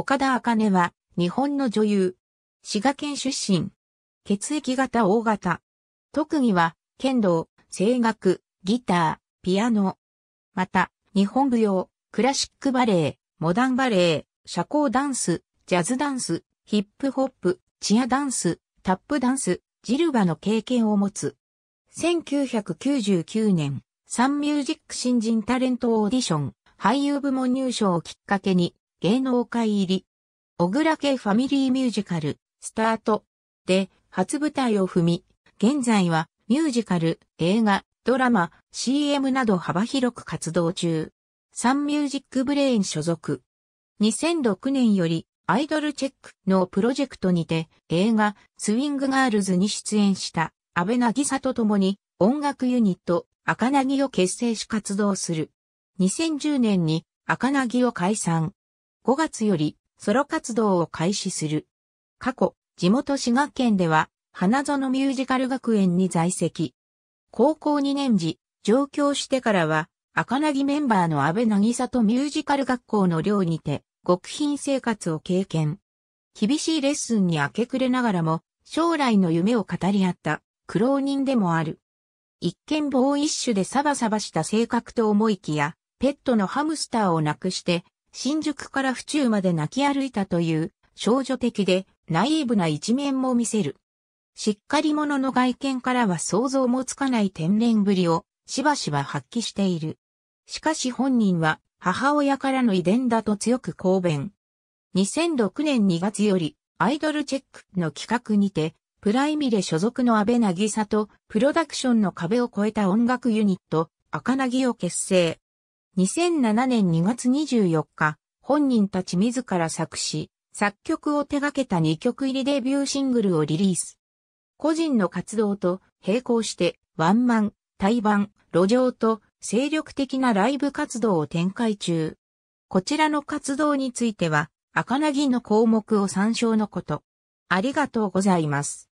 岡田茜は、日本の女優。滋賀県出身。血液型大型。特技は、剣道、声楽、ギター、ピアノ。また、日本舞踊、クラシックバレエ、モダンバレエ、社交ダンス、ジャズダンス、ヒップホップ、チアダンス、タップダンス、ジルバの経験を持つ。1999年、サンミュージック新人タレントオーディション、俳優部門入賞をきっかけに、芸能界入り。小倉家ファミリーミュージカル、スタート。で、初舞台を踏み、現在はミュージカル、映画、ドラマ、CM など幅広く活動中。サンミュージックブレイン所属。2006年より、アイドルチェックのプロジェクトにて、映画、スウィングガールズに出演した、安倍なぎさと共に、音楽ユニット、赤なぎを結成し活動する。2010年に、赤なぎを解散。5月よりソロ活動を開始する。過去、地元滋賀県では、花園ミュージカル学園に在籍。高校2年時、上京してからは、赤薙メンバーの安倍渚とミュージカル学校の寮にて、極貧生活を経験。厳しいレッスンに明け暮れながらも、将来の夢を語り合った苦労人でもある。一見棒一種でサバサバした性格と思いきや、ペットのハムスターを亡くして新宿から府中まで泣き歩いたという少女的でナイーブな一面も見せる。しっかり者の外見からは想像もつかない天然ぶりをしばしば発揮している。しかし本人は母親からの遺伝だと強く抗弁。2006年2月よりアイドルチェックの企画にてプライミレ所属の安倍渚とプロダクションの壁を越えた音楽ユニット赤なぎを結成。2007年2月24日、本人たち自ら作詞、作曲を手掛けた2曲入りデビューシングルをリリース。個人の活動と並行して、ワンマン、対バン、路上と精力的なライブ活動を展開中。こちらの活動については、赤なぎの項目を参照のこと。ありがとうございます。